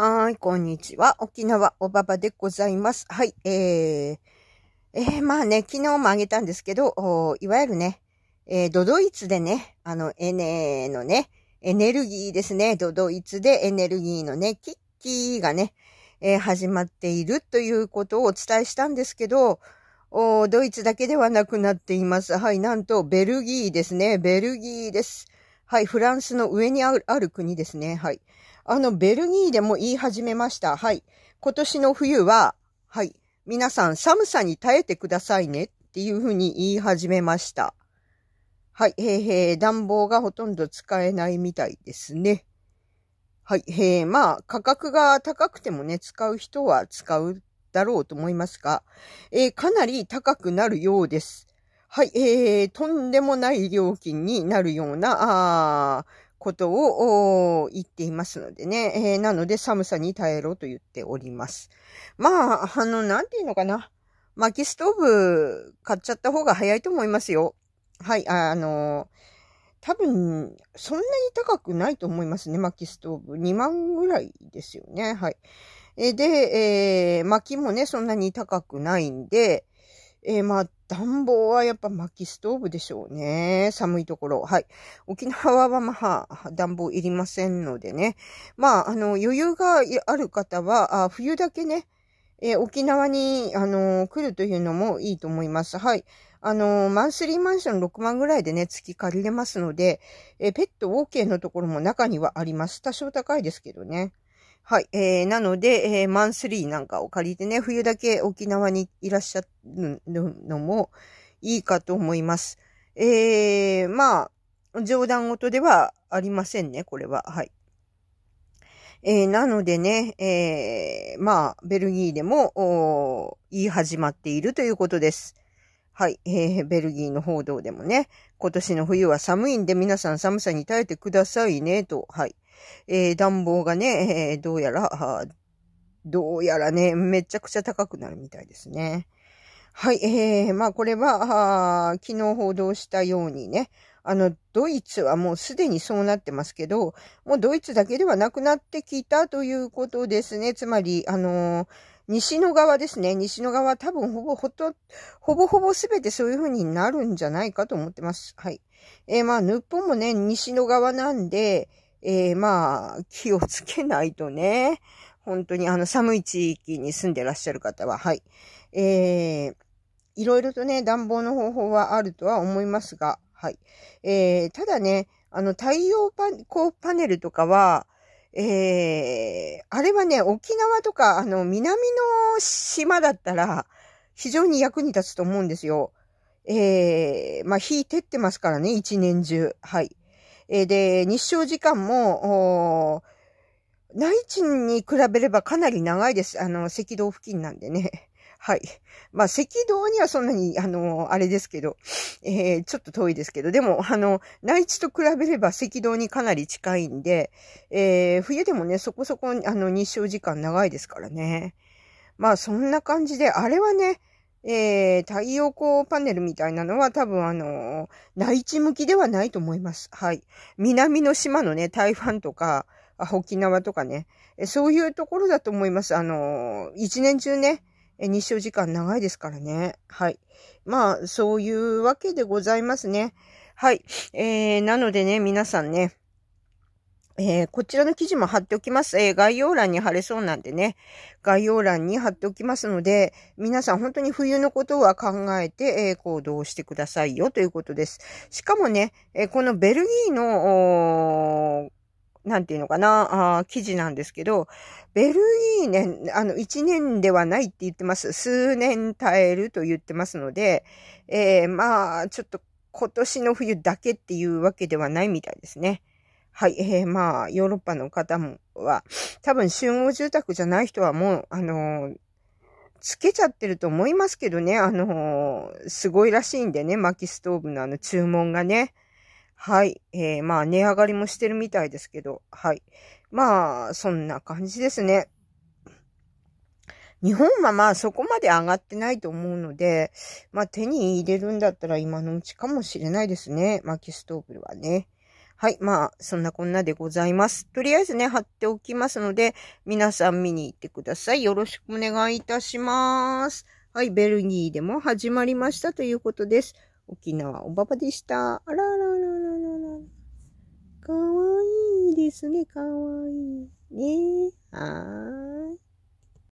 はい、こんにちは。沖縄おばばでございます。はい、えー、えー、まあね、昨日もあげたんですけど、いわゆるね、えー、ドドイツでね、あの、エネのね、エネルギーですね、ドドイツでエネルギーのね、キッキーがね、えー、始まっているということをお伝えしたんですけど、おドイツだけではなくなっています。はい、なんと、ベルギーですね、ベルギーです。はい、フランスの上にある国ですね。はい。あの、ベルギーでも言い始めました。はい。今年の冬は、はい。皆さん寒さに耐えてくださいねっていうふうに言い始めました。はい。へーへー、暖房がほとんど使えないみたいですね。はい。へー、まあ、価格が高くてもね、使う人は使うだろうと思いますが、えー、かなり高くなるようです。はい。えー、とんでもない料金になるような、あことを言っていますのでね、えー、なので寒さに耐えろと言っております。まあ、あの、なんていうのかな。薪ストーブ買っちゃった方が早いと思いますよ。はい、あの、多分、そんなに高くないと思いますね、薪ストーブ。2万ぐらいですよね。はい。で、えー、薪もね、そんなに高くないんで、えー、まあ、暖房はやっぱ薪ストーブでしょうね。寒いところ。はい。沖縄はまあ、暖房いりませんのでね。まあ、あの、余裕がある方は、あ冬だけね、えー、沖縄に、あのー、来るというのもいいと思います。はい。あのー、マンスリーマンション6万ぐらいでね、月借りれますので、えペット OK のところも中にはあります。多少高いですけどね。はい。えー、なので、えー、マンスリーなんかを借りてね、冬だけ沖縄にいらっしゃるのもいいかと思います。えー、まあ、冗談事ではありませんね、これは。はい。えー、なのでね、えー、まあ、ベルギーでも、言い始まっているということです。はい、えー、ベルギーの報道でもね、今年の冬は寒いんで皆さん寒さに耐えてくださいね、と、はい。えー、暖房がね、えー、どうやら、どうやらね、めちゃくちゃ高くなるみたいですね。はい、えー、まあこれは、昨日報道したようにね、あの、ドイツはもうすでにそうなってますけど、もうドイツだけではなくなってきたということですね。つまり、あのー、西の側ですね。西の側多分ほぼほと、ほぼほぼすべてそういうふうになるんじゃないかと思ってます。はい。えー、まあ、日本もね、西の側なんで、えー、まあ、気をつけないとね、本当にあの寒い地域に住んでらっしゃる方は、はい。えー、いろいろとね、暖房の方法はあるとは思いますが、はい。えー、ただね、あの、太陽光パネルとかは、えー、あれはね、沖縄とか、あの、南の島だったら、非常に役に立つと思うんですよ。えー、まあ、火照ってますからね、一年中。はい。えで、日照時間も、内地に比べればかなり長いです。あの、赤道付近なんでね。はい。まあ、赤道にはそんなに、あの、あれですけど、えー、ちょっと遠いですけど、でも、あの、内地と比べれば赤道にかなり近いんで、えー、冬でもね、そこそこ、あの、日照時間長いですからね。まあ、そんな感じで、あれはね、えー、太陽光パネルみたいなのは多分あの、内地向きではないと思います。はい。南の島のね、台湾とか、沖縄とかね、そういうところだと思います。あの、一年中ね、日照時間長いですからね。はい。まあ、そういうわけでございますね。はい。えー、なのでね、皆さんね、えー、こちらの記事も貼っておきます。えー、概要欄に貼れそうなんでね、概要欄に貼っておきますので、皆さん本当に冬のことは考えて、えー、行動してくださいよということです。しかもね、えこのベルギーの、なんていうのかな、あ記事なんですけど、ベルギーね、あの、1年ではないって言ってます。数年耐えると言ってますので、えまあ、ちょっと今年の冬だけっていうわけではないみたいですね。はい、えー、まあ、ヨーロッパの方も、は、多分集合住宅じゃない人はもう、あのー、つけちゃってると思いますけどね、あのー、すごいらしいんでね、薪ストーブのあの注文がね。はい、えー、まあ、値上がりもしてるみたいですけど、はい。まあ、そんな感じですね。日本はまあそこまで上がってないと思うので、まあ手に入れるんだったら今のうちかもしれないですね。薪ストーブはね。はい。まあ、そんなこんなでございます。とりあえずね、貼っておきますので、皆さん見に行ってください。よろしくお願いいたします。はい。ベルギーでも始まりましたということです。沖縄おばばでした。あらららららら。かわいいですね。かわいい。ねはーい。